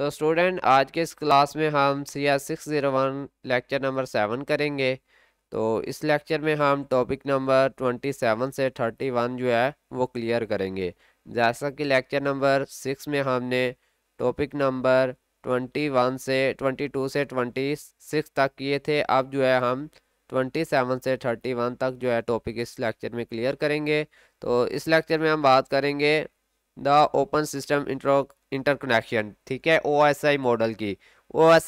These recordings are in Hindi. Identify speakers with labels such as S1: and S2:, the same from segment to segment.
S1: तो स्टूडेंट आज के इस क्लास में हम C R six zero one lecture number seven करेंगे तो इस लेक्चर में हम टॉपिक नंबर ट्वेंटी सेवन से थर्टी वन जो है वो क्लियर करेंगे जैसा कि लेक्चर नंबर सिक्स में हमने टॉपिक नंबर ट्वेंटी वन से ट्वेंटी टू से ट्वेंटी सिक्स तक किए थे अब जो है हम ट्वेंटी सेवन से थर्टी वन तक जो है टॉपिक इस लेक्चर में क्लियर करेंगे तो इस लेक्चर में हम बात करेंगे the open system intro interconnection ठीक है आई मॉडल की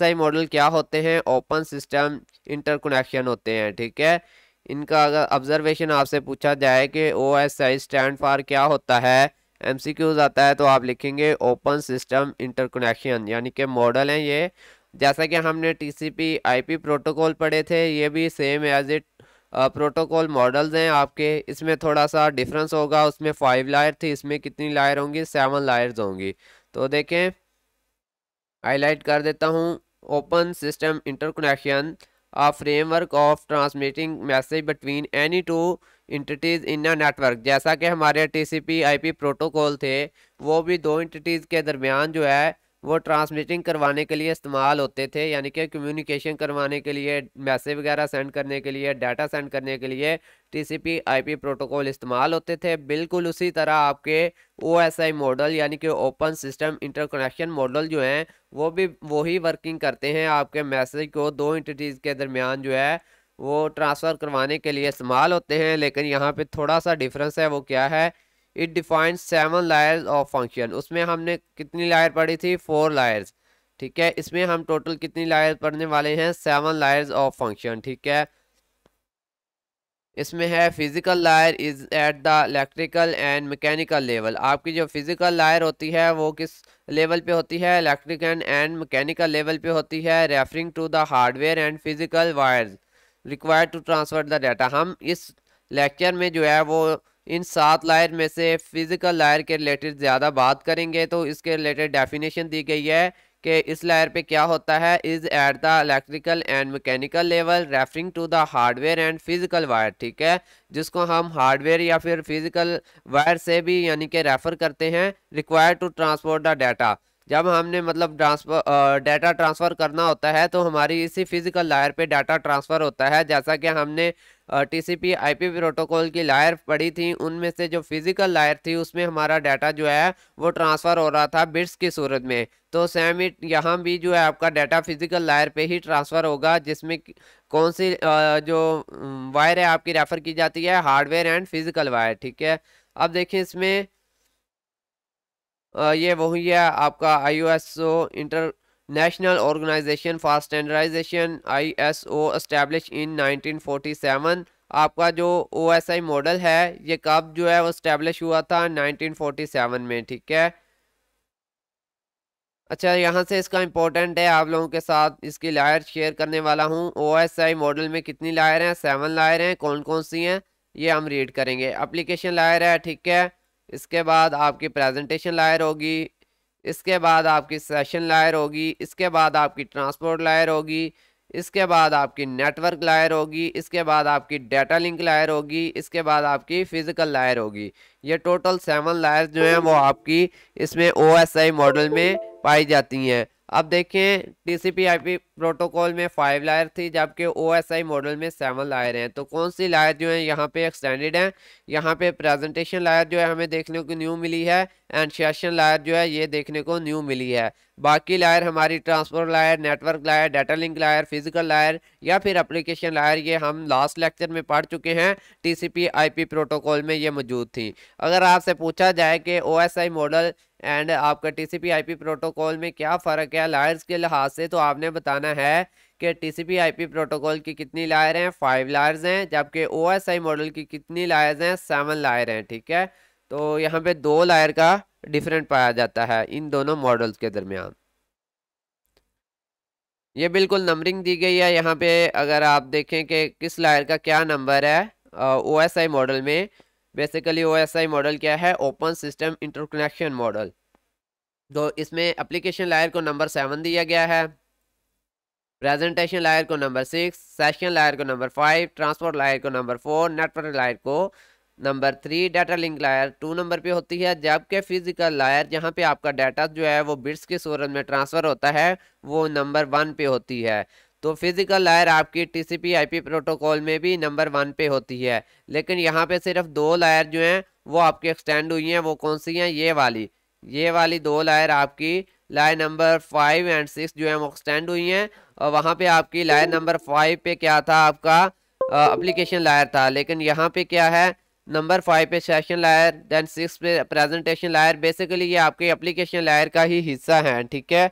S1: आई मॉडल क्या होते हैं ओपन सिस्टम इंटरकनेक्शन होते हैं ठीक है इनका अगर ऑब्जर्वेशन आपसे पूछा जाए कि O S I stand for क्या होता है एम सी क्यूज आता है तो आप लिखेंगे ओपन सिस्टम इंटरकनेक्शन यानी कि मॉडल हैं ये जैसा कि हमने T C P I P protocol पढ़े थे ये भी same as it protocol models हैं आपके इसमें थोड़ा सा डिफरेंस होगा उसमें फाइव लायर थी इसमें कितनी लायर होंगी सेवन लायर्स होंगी तो देखें हाईलाइट कर देता हूँ open system interconnection a framework of transmitting message between any two entities in a network जैसा कि हमारे टीसीपी आईपी प्रोटोकॉल थे वो भी दो इंटिटीज़ के दरमियान जो है वो ट्रांसमिटिंग करवाने के लिए इस्तेमाल होते थे यानी कि कम्युनिकेशन करवाने के लिए मैसेज वगैरह सेंड करने के लिए डाटा सेंड करने के लिए टीसीपी आईपी प्रोटोकॉल इस्तेमाल होते थे बिल्कुल उसी तरह आपके ओएसआई मॉडल यानी कि ओपन सिस्टम इंटरकनेक्शन मॉडल जो हैं वो भी वही वर्किंग करते हैं आपके मैसेज को दो इंटिटीज़ के दरमियान जो है वो ट्रांसफ़र करवाने के लिए इस्तेमाल होते हैं लेकिन यहाँ पर थोड़ा सा डिफरेंस है वो क्या है it define seven layers of function उसमें हमने कितनी लायर पढ़ी थी फोर लायर्स ठीक है इसमें हम टोटल कितनी लायर्स पढ़ने वाले हैं सेवन लायर्स ऑफ फंक्शन ठीक है इसमें है physical layer is at the electrical and mechanical level आपकी जो फिज़िकल लायर होती है वो किस लेवल पे होती है इलेक्ट्रिकल एंड मैकेनिकल लेवल पे होती है referring to the hardware and physical wires required to transfer the data हम इस लेक्चर में जो है वो इन सात लायर में से फिजिकल लायर के रिलेटेड ज़्यादा बात करेंगे तो इसके रिलेटेड डेफिनेशन दी गई है कि इस लायर पे क्या होता है is at the electrical and mechanical level referring to the hardware and physical wire ठीक है जिसको हम हार्डवेयर या फिर फिज़िकल वायर से भी यानी कि रेफ़र करते हैं require to transport the data जब हमने मतलब ट्रांसफर डाटा ट्रांसफ़र करना होता है तो हमारी इसी फिज़िकल लायर पे डाटा ट्रांसफ़र होता है जैसा कि हमने टीसीपी आईपी प्रोटोकॉल की लायर पड़ी थी उनमें से जो फिजिकल लायर थी उसमें हमारा डाटा जो है वो ट्रांसफ़र हो रहा था बिट्स की सूरत में तो सैम इट यहाँ भी जो है आपका डाटा फिजिकल लायर पे ही ट्रांसफ़र होगा जिसमें कौन सी जो वायर है आपकी रेफ़र की जाती है हार्डवेयर एंड फिजिकल वायर ठीक है अब देखिए इसमें ये वही है आपका I O S O inter I S O Standardization in nineteen forty 1947 आपका जो ओ एस आई मॉडल है ये कब जो है वो इस्टेब्लिश हुआ था 1947 में ठीक है अच्छा यहाँ से इसका इम्पोर्टेंट है आप लोगों के साथ इसकी लायर शेयर करने वाला हूँ ओ एस आई मॉडल में कितनी लायर हैं सेवन लायर हैं कौन कौन सी हैं ये हम रीड करेंगे अप्लीकेशन लायर है ठीक है इसके बाद आपकी प्रेजेंटेशन लायर होगी इसके बाद आपकी सेशन लायर होगी इसके बाद आपकी ट्रांसपोर्ट लायर होगी इसके बाद आपकी नेटवर्क लायर होगी इसके बाद आपकी डाटा लिंक लायर होगी इसके बाद आपकी फिजिकल लायर होगी ये टोटल सेवन लायर जो हैं वो आपकी इसमें ओ मॉडल में पाई जाती हैं अब देखें आई पी प्रोटोकॉल में फाइव लायर थी जबकि आई मॉडल में सेवन लायर हैं तो कौन सी लायर जो है यहाँ पे एक्सटेंडेड है यहाँ पे प्रेजेंटेशन लायर जो है हमें देखने को न्यू मिली है एंड सेशन लायर जो है ये देखने को न्यू मिली है बाकी लायर हमारी transport layer network layer data link layer physical layer या फिर अप्लीकेशन लायर ये हम लास्ट लेक्चर में पढ़ चुके हैं आई पी प्रोटोकॉल में ये मौजूद थी अगर आपसे पूछा जाए कि आई मॉडल एंड आपका टीसीपी पी प्रोटोकॉल में क्या फ़र्क है लायर्स के लिहाज से तो आपने बताना है कि आई पी प्रोटोकॉल की कितनी लायर हैं फाइव लायर्स हैं जबकि ओएसआई मॉडल की कितनी लायर्स हैं सेवन लायर हैं ठीक है तो यहाँ पे दो लायर का डिफरेंट पाया जाता है इन दोनों मॉडल्स के दरमियान ये बिल्कुल नंबरिंग दी गई है यहाँ पे अगर आप देखें कि किस लायर का क्या नंबर है ओ एस आई मॉडल में बेसिकली ओ मॉडल क्या है ओपन सिस्टम इंटरकनेक्शन मॉडल तो इसमें अप्लीकेशन लायर को नंबर सेवन दिया गया है प्रेजेंटेशन लायर को नंबर सिक्स सेशन लायर को नंबर फाइव ट्रांसपोर्ट लायर को नंबर फोर नेटवर्क लायर को number three data link layer two number पे होती है जबकि फिजिकल लायर जहाँ पे आपका डाटा जो है वो बिट्स के सूरत में ट्रांसफ़र होता है वो नंबर वन पे होती है तो फिजिकल लायर आपकी टीसीपी आईपी प्रोटोकॉल में भी नंबर वन पे होती है लेकिन यहाँ पे सिर्फ दो लायर जो हैं वो आपकी एक्सटेंड हुई हैं वो कौन सी हैं ये वाली ये वाली दो लायर आपकी layer number five and six जो है वो एक्सटेंड हुई हैं और वहाँ पे आपकी लायर नंबर फाइव पे क्या था आपका अप्लीकेशन लायर था लेकिन यहाँ पे क्या है नंबर फाइव पे सेशन लायर दैन सिक्स पे प्रेजेंटेशन लायर बेसिकली ये आपके एप्लीकेशन लायर का ही हिस्सा है ठीक है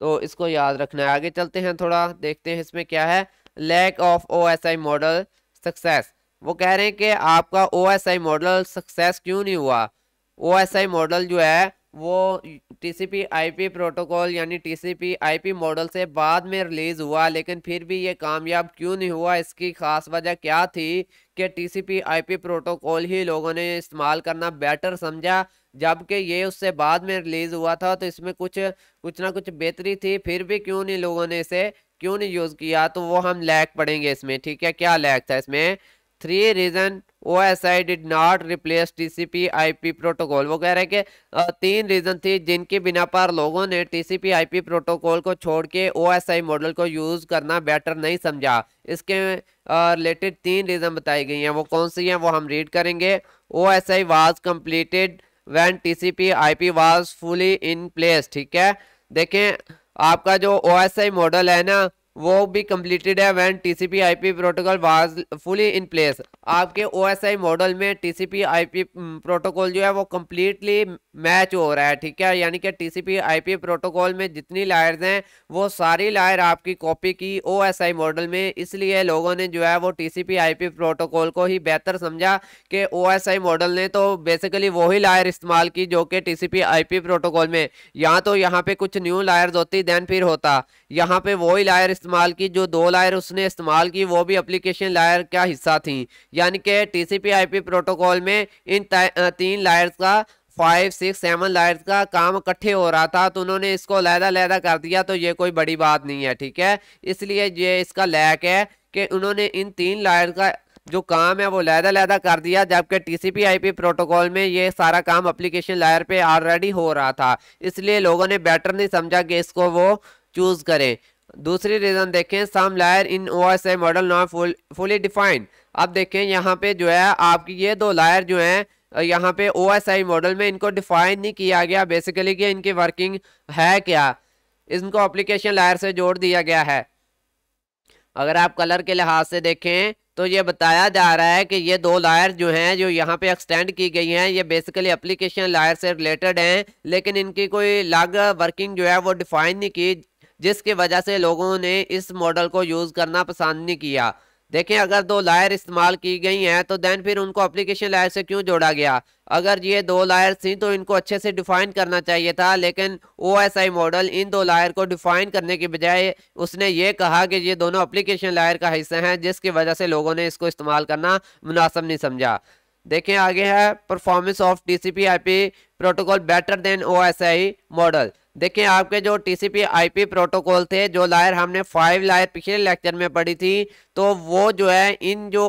S1: तो इसको याद रखना है आगे चलते हैं थोड़ा देखते हैं इसमें क्या है lack of O S I model success वो कह रहे हैं कि आपका O S I model success क्यों नहीं हुआ ओ एस आई मॉडल जो है वो T C P I P protocol यानी T C P I P model से बाद में रिलीज़ हुआ लेकिन फिर भी ये कामयाब क्यों नहीं हुआ इसकी खास वजह क्या थी कि T C P I P protocol ही लोगों ने इस्तेमाल करना बेटर समझा जबकि ये उससे बाद में रिलीज़ हुआ था तो इसमें कुछ कुछ ना कुछ बेहतरी थी फिर भी क्यों नहीं लोगों ने इसे क्यों नहीं यूज़ किया तो वो हम लैक पढ़ेंगे इसमें ठीक है क्या लैक था इसमें three reason O S I did not replace T C P I P protocol वो कह रहे हैं कि तीन रीज़न थी जिनकी बिना पर लोगों ने T C P I P protocol को छोड़ के ओ एस आई मॉडल को यूज़ करना बेटर नहीं समझा इसके रिलेटेड तीन रीज़न बताई गई हैं वो कौन सी हैं वो हम रीड करेंगे O S I was completed P I P was fully in place ठीक है देखें आपका जो ओ एस आई मॉडल है ना वो भी कम्प्लीटेड है when T C P I P protocol was fully in place आपके आई मॉडल में T C P I P protocol जो है वो कम्प्लीटली मैच हो रहा है ठीक है यानी कि T C P I P protocol में जितनी लायर्स हैं वो सारी लायर आपकी कॉपी की ओ एस आई मॉडल में इसलिए लोगों ने जो है वो T C P I P protocol को ही बेहतर समझा कि ओ एस आई मॉडल ने तो बेसिकली वही लायर इस्तेमाल की जो कि T C P I P protocol में या तो यहाँ पर कुछ न्यू लायर्स होती दैन फिर होता यहाँ पर वही लायर इस्तेमाल की जो दो लायर उसने इस्तेमाल की वो भी अप्लीकेशन लायर का हिस्सा थी यानी कि आई पी प्रोटोकॉल में इन तीन लायर्स का फाइव सिक्स सेवन लायर्स का काम इकट्ठे हो रहा था तो उन्होंने इसको लहदा लहदा कर दिया तो ये कोई बड़ी बात नहीं है ठीक है इसलिए ये इसका लैक है कि उन्होंने इन तीन लायर का जो काम है वो लहदा लहदा कर दिया जबकि आई पी प्रोटोकॉल में ये सारा काम अप्लीकेशन लायर पे ऑलरेडी हो रहा था इसलिए लोगों ने बेटर नहीं समझा कि इसको वो चूज़ करें दूसरी रीज़न देखें some layer in O S A model not full fully defined अब देखें यहाँ पे जो है आपकी ये दो लायर जो हैं यहाँ पे ओ एस आई मॉडल में इनको डिफाइन नहीं किया गया बेसिकली कि इनकी वर्किंग है क्या इनको अप्लीकेशन लायर से जोड़ दिया गया है अगर आप कलर के लिहाज से देखें तो ये बताया जा रहा है कि ये दो लायर जो हैं जो यहाँ पे एक्सटेंड की गई हैं ये बेसिकली अप्लीकेशन लायर से रिलेटेड हैं लेकिन इनकी कोई अलग वर्किंग जो है वो डिफाइन नहीं की जिसकी वजह से लोगों ने इस मॉडल को यूज़ करना पसंद नहीं किया देखें अगर दो लायर इस्तेमाल की गई हैं तो दैन फिर उनको अप्लीकेशन लायर से क्यों जोड़ा गया अगर ये दो लायर थी तो इनको अच्छे से डिफाइन करना चाहिए था लेकिन ओ मॉडल इन दो लायर को डिफाइन करने के बजाय उसने ये कहा कि ये दोनों अप्लीकेशन लायर का हिस्सा हैं जिसकी वजह से लोगों ने इसको इस्तेमाल करना मुनासब नहीं समझा देखें आगे है performance of D C P I P protocol better than O S I model देखिए आपके जो टीसीपी आईपी प्रोटोकॉल थे जो लायर हमने फाइव लायर पिछले लेक्चर में पढ़ी थी तो वो जो है इन जो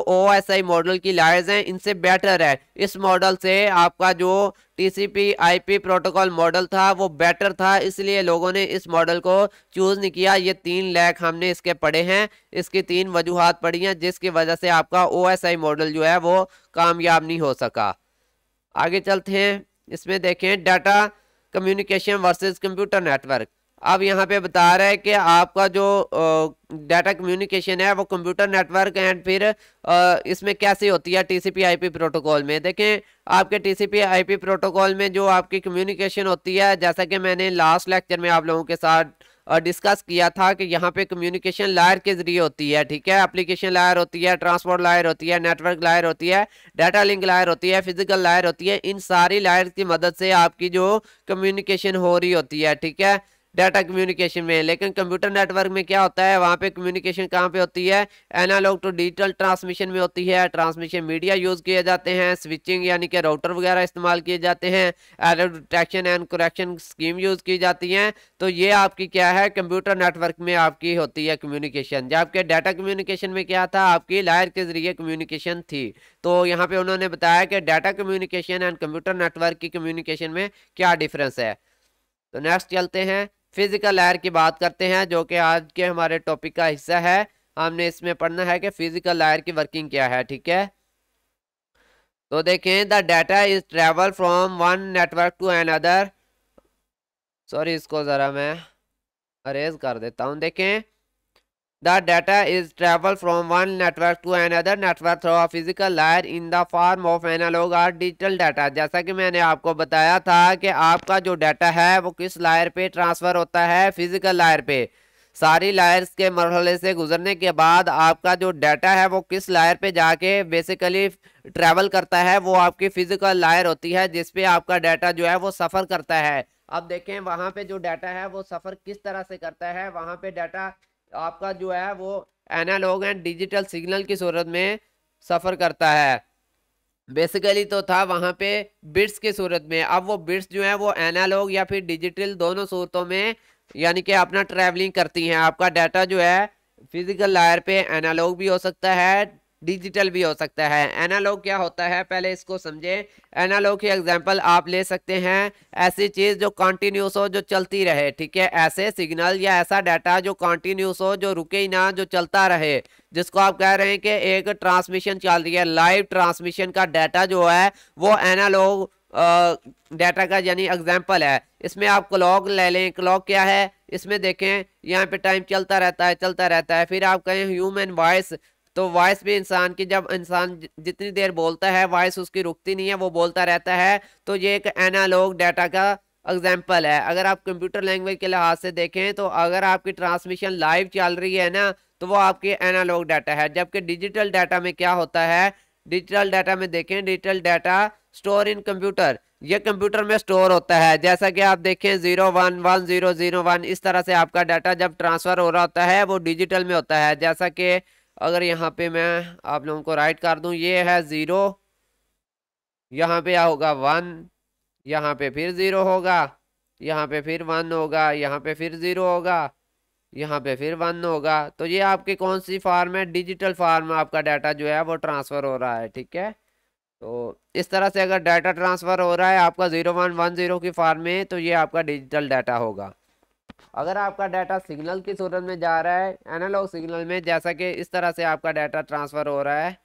S1: आई मॉडल की लायर्स हैं इनसे बेटर है इस मॉडल से आपका जो टीसीपी आईपी प्रोटोकॉल मॉडल था वो बेटर था इसलिए लोगों ने इस मॉडल को चूज़ नहीं किया ये तीन लैक हमने इसके पढ़े हैं इसकी तीन वजूहत पढ़ी हैं जिसकी वजह से आपका आई मॉडल जो है वो कामयाब नहीं हो सका आगे चलते हैं इसमें देखें data communication versus computer network अब यहाँ पे बता रहा है कि आपका जो डाटा कम्युनिकेशन है वो कंप्यूटर नेटवर्क एंड फिर इसमें कैसे होती है टीसीपी आईपी प्रोटोकॉल में देखें आपके टीसीपी आईपी प्रोटोकॉल में जो आपकी कम्युनिकेशन होती है जैसा कि मैंने लास्ट लेक्चर में आप लोगों के साथ और डिस्कस किया था कि यहाँ पे कम्युनिकेशन लायर के जरिए होती है ठीक है एप्लीकेशन लायर होती है ट्रांसपोर्ट लायर होती है नेटवर्क लायर होती है डाटा लिंक लायर होती है फिजिकल लायर होती है इन सारी लायर की मदद से आपकी जो कम्युनिकेशन हो रही होती है ठीक है डाटा कम्युनिकेशन में लेकिन कंप्यूटर नेटवर्क में क्या होता है वहाँ पे कम्युनिकेशन कहाँ पे होती है एनालॉग टू डिजिटल ट्रांसमिशन में होती है ट्रांसमिशन मीडिया यूज़ किए जाते हैं स्विचिंग यानी कि राउटर वगैरह इस्तेमाल किए जाते हैं error detection and correction scheme use की जाती हैं तो ये आपकी क्या है कंप्यूटर नेटवर्क में आपकी होती है कम्युनिकेशन जबकि डाटा कम्युनिकेशन में क्या था आपकी लायर के ज़रिए कम्युनिकेशन थी तो यहाँ पर उन्होंने बताया कि data communication and computer network की कम्युनिकेशन में क्या डिफरेंस है तो नेक्स्ट चलते हैं फिजिकल लहर की बात करते हैं जो कि आज के हमारे टॉपिक का हिस्सा है हमने इसमें पढ़ना है कि फिजिकल लहर की वर्किंग क्या है ठीक है तो देखें the data is travel from one network to another sorry इसको ज़रा मैं अरेज कर देता हूँ देखें The data is traveled from one network to another network through a physical layer in the form of analog or digital data. जैसा कि मैंने आपको बताया था कि आपका जो डाटा है वो किस लायर पे ट्रांसफ़र होता है फिज़िकल लायर पे सारी लायर्स के मरहले से गुजरने के बाद आपका जो डाटा है वो किस लायर पे जाके बेसिकली ट्रैवल करता है वो आपकी फ़िज़िकल लायर होती है जिसपे आपका डाटा जो है वो सफ़र करता है अब देखें वहाँ पे जो डाटा है वो सफ़र किस तरह से करता है वहाँ पे डाटा आपका जो है वो एनालॉग एंड डिजिटल सिग्नल की सूरत में सफ़र करता है बेसिकली तो था वहाँ पे बिट्स की सूरत में अब वो बिट्स जो है वो एनालॉग या फिर डिजिटल दोनों सूरतों में यानी कि अपना ट्रैवलिंग करती हैं आपका डाटा जो है फिजिकल लायर पे एनालॉग भी हो सकता है डिजिटल भी हो सकता है एनालॉग क्या होता है पहले इसको समझे एनालॉग की एग्जांपल आप ले सकते हैं ऐसी चीज़ जो कॉन्टीन्यूस हो जो चलती रहे ठीक है ऐसे सिग्नल या ऐसा डाटा जो कॉन्टीन्यूस हो जो रुके ही ना जो चलता रहे जिसको आप कह रहे हैं कि एक ट्रांसमिशन चल रही है लाइव ट्रांसमिशन का डाटा जो है वो एनालॉग डाटा का यानी एग्जाम्पल है इसमें आप क्लॉक ले लें क्लॉक क्या है इसमें देखें यहाँ पे टाइम चलता रहता है चलता रहता है फिर आप कहें ह्यूमन वॉइस तो वॉइस भी इंसान की जब इंसान जितनी देर बोलता है वॉइस उसकी रुकती नहीं है वो बोलता रहता है तो ये एक एनालॉग डाटा का एग्जाम्पल है अगर आप कंप्यूटर लैंग्वेज के लिहाज से देखें तो अगर आपकी ट्रांसमिशन लाइव चल रही है ना तो वो आपकी एनालॉग डाटा है जबकि डिजिटल डाटा में क्या होता है डिजिटल डाटा में देखें digital data store in computer ये कंप्यूटर में स्टोर होता है जैसा कि आप देखें zero one one zero zero one इस तरह से आपका डाटा जब ट्रांसफ़र हो रहा होता है वो डिजिटल में होता है जैसा कि अगर यहाँ पे मैं आप लोगों को राइट कर दूँ ये है ज़ीरो यहाँ पे होगा वन यहाँ पे फिर ज़ीरो होगा यहाँ पे फिर वन होगा यहाँ पे फिर ज़ीरो होगा यहाँ पे फिर वन होगा तो ये आपकी कौन सी फार्म है डिजिटल फार्म आपका डाटा जो है वो ट्रांसफ़र हो रहा है ठीक है तो इस तरह से अगर डाटा ट्रांसफ़र हो रहा है आपका ज़ीरो वन वन ज़ीरो की फार्म में तो ये आपका डिजिटल डाटा होगा अगर आपका डाटा सिग्नल की सूरत में जा रहा है एनालॉग सिग्नल में जैसा कि इस तरह से आपका डाटा ट्रांसफ़र हो रहा है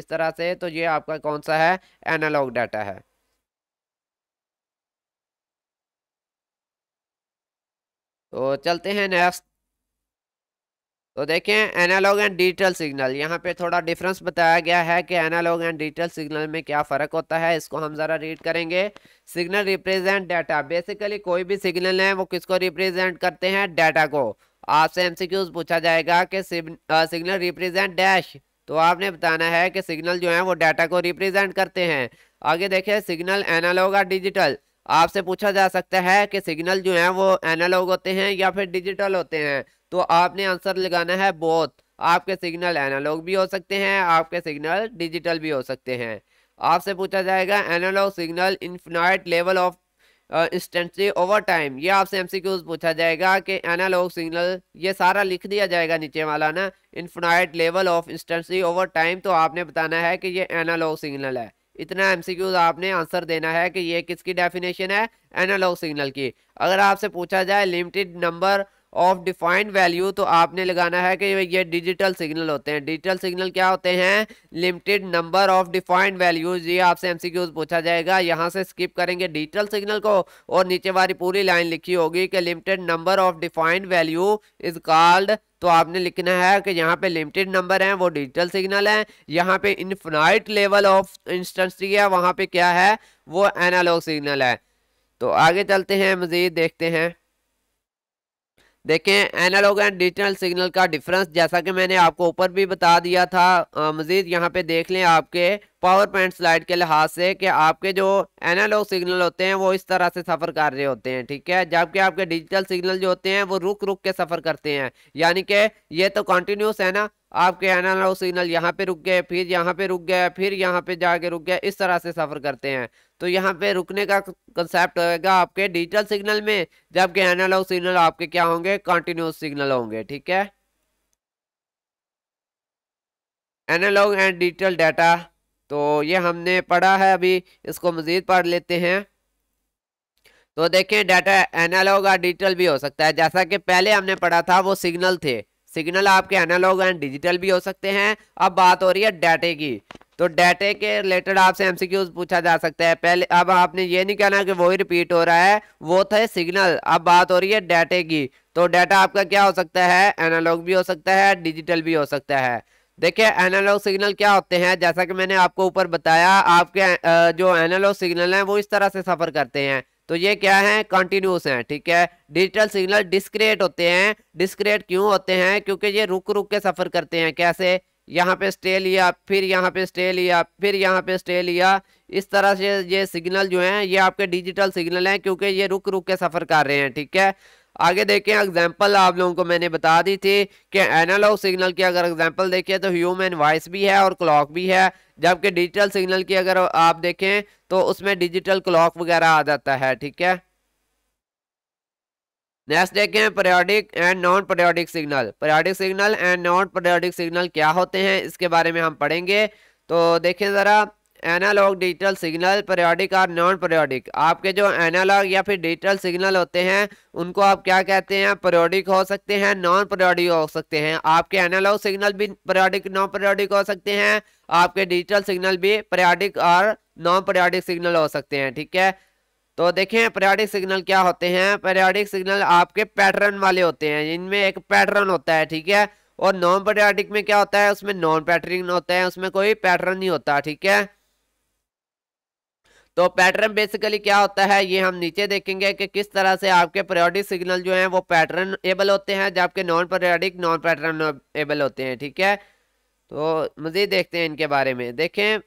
S1: इस तरह से तो ये आपका कौन सा है एनालॉग डाटा है तो चलते हैं नेक्स्ट तो देखें एनालॉग एंड डिजिटल सिग्नल यहाँ पे थोड़ा डिफरेंस बताया गया है कि एनालॉग एंड डिजिटल सिग्नल में क्या फ़र्क होता है इसको हम ज़रा रीड करेंगे सिग्नल रिप्रेजेंट डाटा बेसिकली कोई भी सिग्नल है वो किसको रिप्रेजेंट करते हैं डाटा को आपसे एमसीक्यूज पूछा जाएगा कि सिग्नल रिप्रेजेंट डैश तो आपने बताना है कि सिग्नल जो है वो डाटा को रिप्रेजेंट करते हैं आगे देखें सिग्नल एनालॉग और डिजिटल आपसे पूछा जा सकता है कि सिग्नल जो है वो एनालॉग होते हैं या फिर डिजिटल होते हैं तो आपने आंसर लगाना है बोथ आपके सिग्नल एनालॉग भी हो सकते हैं आपके सिग्नल डिजिटल भी हो सकते हैं आपसे पूछा जाएगा analog signal infinite level of intensity over time ये आपसे क्यूज पूछा जाएगा कि एनालॉग सिग्नल ये सारा लिख दिया जाएगा नीचे वाला ना infinite level of intensity over time तो आपने बताना है कि ये एनालॉग सिग्नल है इतना क्यूज आपने आंसर देना है कि ये किसकी डेफिनेशन है एनालॉग सिग्नल की अगर आपसे पूछा जाए limited number of defined value तो आपने लगाना है कि ये डिजिटल सिग्नल होते हैं डिजिटल सिग्नल क्या होते हैं limited number of defined values ये आपसे एमसीक्यूज पूछा जाएगा यहाँ से स्किप करेंगे डिजिटल सिग्नल को और नीचे वाली पूरी लाइन लिखी होगी कि limited number of defined value is called तो आपने लिखना है कि यहाँ पे लिमिटेड नंबर हैं वो डिजिटल सिग्नल हैं यहाँ पे इनफिनाइट लेवल ऑफ इंस्टेंसी है वहाँ पे क्या है वो एनालॉग सिग्नल है तो आगे चलते हैं मज़ीद देखते हैं देखें एनालॉग एंड डिजिटल सिग्नल का डिफरेंस जैसा कि मैंने आपको ऊपर भी बता दिया था मजीद यहाँ पे देख लें आपके पावर पॉइंट स्लाइड के लिहाज से कि आपके जो एनालॉग सिग्नल होते हैं वो इस तरह से सफ़र कर रहे होते हैं ठीक है जबकि आपके डिजिटल सिग्नल जो होते हैं वो रुक रुक के सफ़र करते हैं यानी कि ये तो कंटिन्यूस है ना आपके एनालॉग सिग्नल यहाँ पे रुक गए फिर यहाँ पे रुक गए फिर यहाँ पे जाके रुक गया इस तरह से सफ़र करते हैं तो यहाँ पे रुकने का कंसेप्ट होगा आपके डिजिटल सिग्नल में जबकि एनालॉग सिग्नल आपके क्या होंगे कंटिन्यूस सिग्नल होंगे ठीक है एनालॉग एंड डिजिटल डाटा तो ये हमने पढ़ा है अभी इसको मज़ीद पढ़ लेते हैं तो देखें डाटा एनालॉग और डिजिटल भी हो सकता है जैसा कि पहले हमने पढ़ा था वो सिग्नल थे सिग्नल आपके एनालॉग एंड डिजिटल भी हो सकते हैं अब बात हो रही है डाटे की तो डाटे के रिलेटेड आपसे एमसीक्यूज पूछा जा सकता है पहले अब आपने ये नहीं कहना कि वो ही रिपीट हो रहा है वो थे सिग्नल अब बात हो रही है डाटे की तो डाटा आपका क्या हो सकता है एनालॉग भी हो सकता है डिजिटल भी हो सकता है देखिए एनालॉग सिग्नल क्या होते हैं जैसा कि मैंने आपको ऊपर बताया आपके जो एनालॉग सिग्नल हैं वो इस तरह से सफ़र करते हैं तो ये क्या है कंटिन्यूस है ठीक है डिजिटल सिग्नल डिस्क्रिएट होते हैं डिस्क्रिएट क्यों होते हैं क्योंकि ये रुक रुक के सफ़र करते हैं कैसे यहाँ पे स्टे लिया फिर यहाँ पे स्टे लिया फिर यहाँ पे स्टे लिया इस तरह से ये सिग्नल जो है ये आपके डिजिटल सिग्नल है क्योंकि ये रुक रुक के सफ़र कर रहे हैं ठीक है आगे देखें एग्जाम्पल आप लोगों को मैंने बता दी थी कि एनालॉग सिग्नल की अगर एग्जाम्पल देखें तो ह्यूमन वॉइस भी है और क्लॉक भी है जबकि डिजिटल सिग्नल की अगर आप देखें तो उसमें डिजिटल क्लॉक वगैरह आ जाता है ठीक है नेक्स्ट देखें periodic and non periodic signal periodic signal and non periodic signal क्या होते हैं इसके बारे में हम पढ़ेंगे तो देखें ज़रा एनालॉग डिजिटल सिग्नल पीरियोडिक और नॉन पीरियोडिक आपके जो एनालॉग या फिर डिजिटल सिग्नल होते हैं उनको आप क्या कहते हैं पीरियोडिक हो सकते हैं नॉन पीरियोडिक हो सकते हैं आपके एनालॉग सिग्नल भी पीरियोडिक नॉन पीरियोडिक हो सकते हैं आपके डिजिटल सिग्नल भी पीरियोडिक और नॉन पीरियोडिक सिग्नल हो सकते हैं ठीक है तो देखें पेरियाडिक सिग्नल क्या होते हैं पेरियाडिक सिग्नल आपके पैटर्न वाले होते हैं इनमें एक पैटर्न होता है ठीक है और नॉन पेरियाडिक में क्या होता है उसमें नॉन पैटर्न होता है उसमें कोई पैटर्न नहीं होता ठीक है तो पैटर्न बेसिकली क्या होता है ये हम नीचे देखेंगे कि किस तरह से आपके पीरियोडिक सिग्नल जो हैं वो पैटर्न एबल होते हैं जबकि non periodic non pattern able होते हैं ठीक है तो मज़ीद देखते हैं इनके बारे में देखें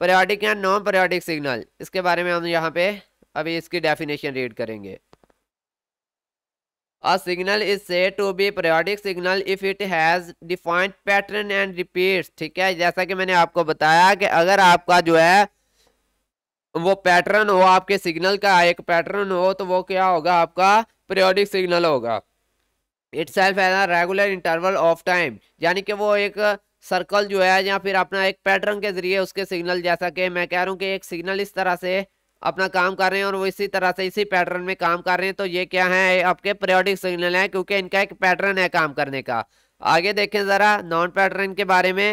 S1: पीरियोडिक या नॉन पीरियोडिक सिग्नल इसके बारे में हम यहाँ पे अभी इसकी डेफिनेशन रीड करेंगे a signal is said to be periodic signal if it has defined pattern and repeats ठीक है जैसा कि मैंने आपको बताया कि अगर आपका जो है वो पैटर्न हो आपके सिग्नल का एक पैटर्न हो तो वो क्या होगा आपका पीरियोडिक सिग्नल होगा itself in regular interval of time यानी कि वो एक सर्कल जो है या फिर अपना एक पैटर्न के जरिए उसके सिग्नल जैसा कि मैं कह रहा हूँ कि एक सिग्नल इस तरह से अपना काम कर रहे हैं और वो इसी तरह से इसी पैटर्न में काम कर रहे हैं तो ये क्या है आपके पीरियोडिक सिग्नल है क्योंकि इनका एक पैटर्न है काम करने का आगे देखें ज़रा नॉन पैटर्न के बारे में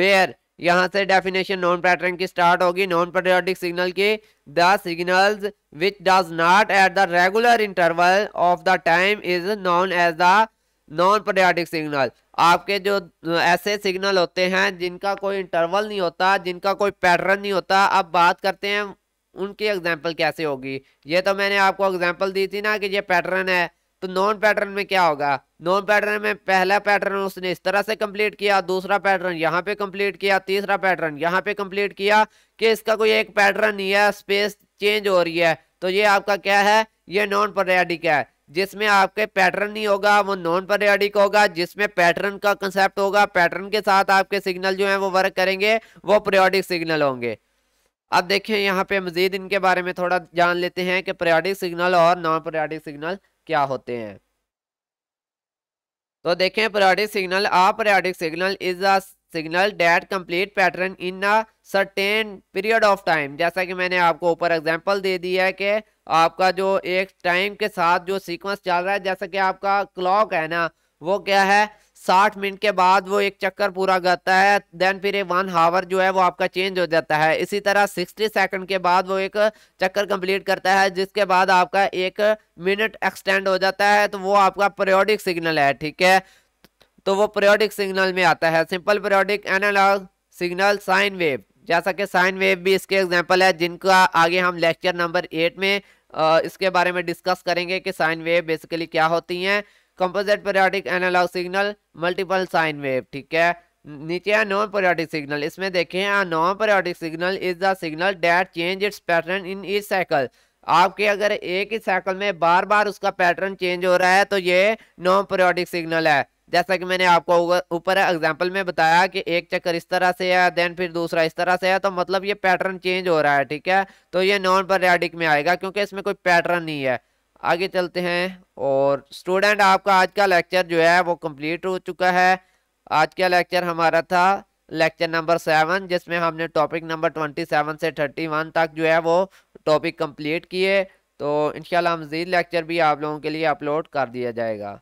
S1: वेयर यहाँ से डेफिनेशन नॉन पैटर्न की स्टार्ट होगी नॉन पेरियोडिक सिग्नल की the signal which does not at the regular interval of the time is known as the non periodic signal आपके जो ऐसे सिग्नल होते हैं जिनका कोई इंटरवल नहीं होता जिनका कोई पैटर्न नहीं होता अब बात करते हैं उनकी एग्जाम्पल कैसे होगी ये तो मैंने आपको एग्जाम्पल दी थी ना कि ये पैटर्न है तो नॉन पैटर्न में क्या होगा नॉन पैटर्न में पहला पैटर्न उसने इस तरह से कंप्लीट किया दूसरा पैटर्न यहाँ पे कंप्लीट किया तीसरा पैटर्न यहाँ पे कंप्लीट किया कि इसका कोई एक पैटर्न नहीं है स्पेस चेंज हो रही है तो ये आपका क्या है ये नॉन पर्याडिक है जिसमें आपके पैटर्न नहीं होगा वो नॉन पर्याडिक होगा जिसमें पैटर्न का कंसेप्ट होगा पैटर्न के साथ आपके सिग्नल जो है वो वर्क करेंगे वो परेडिक सिग्नल होंगे अब देखें यहाँ पे मजीद इनके बारे में थोड़ा जान लेते हैं कि प्रयोडिक सिग्नल और नॉन परेडिक सिग्नल क्या होते हैं तो देखें periodic signal a periodic signal is a signal that complete pattern in a certain period of time जैसा कि मैंने आपको ऊपर एग्जांपल दे दिया है कि आपका जो एक टाइम के साथ जो सीक्वेंस चल रहा है जैसा कि आपका क्लॉक है ना वो क्या है साठ मिनट के बाद वो एक चक्कर पूरा करता है देन फिर ये वन हावर जो है वो आपका चेंज हो जाता है इसी तरह सिक्सटी सेकंड के बाद वो एक चक्कर कंप्लीट करता है जिसके बाद आपका एक मिनट एक्सटेंड हो जाता है तो वो आपका पर्योडिक सिग्नल है ठीक है तो वो पर्योडिक सिग्नल में आता है simple periodic analog signal sine wave जैसा कि साइन वेव भी इसके एग्जाम्पल है जिनका आगे हम लेक्चर नंबर एट में इसके बारे में डिस्कस करेंगे कि साइन वेव बेसिकली क्या होती हैं composite periodic analog signal multiple sine wave ठीक है नीचे है नॉन पेरियोडिक सिग्नल इसमें देखें non periodic signal is the signal that change its pattern in each cycle आपके अगर एक ही साइकिल में बार बार उसका पैटर्न चेंज हो रहा है तो ये नॉन पेरियोडिक सिग्नल है जैसा कि मैंने आपको ऊपर एग्जांपल में बताया कि एक चक्कर इस तरह से है देन फिर दूसरा इस तरह से है तो मतलब ये पैटर्न चेंज हो रहा है ठीक है तो ये नॉन पेरियाडिक में आएगा क्योंकि इसमें कोई पैटर्न नहीं है आगे चलते हैं और स्टूडेंट आपका आज का लेक्चर जो है वो कंप्लीट हो चुका है आज का लेक्चर हमारा था लेक्चर नंबर सेवन जिसमें हमने टॉपिक नंबर ट्वेंटी सेवन से थर्टी वन तक जो है वो टॉपिक कंप्लीट किए तो इनशाला मज़ीद लेक्चर भी आप लोगों के लिए अपलोड कर दिया जाएगा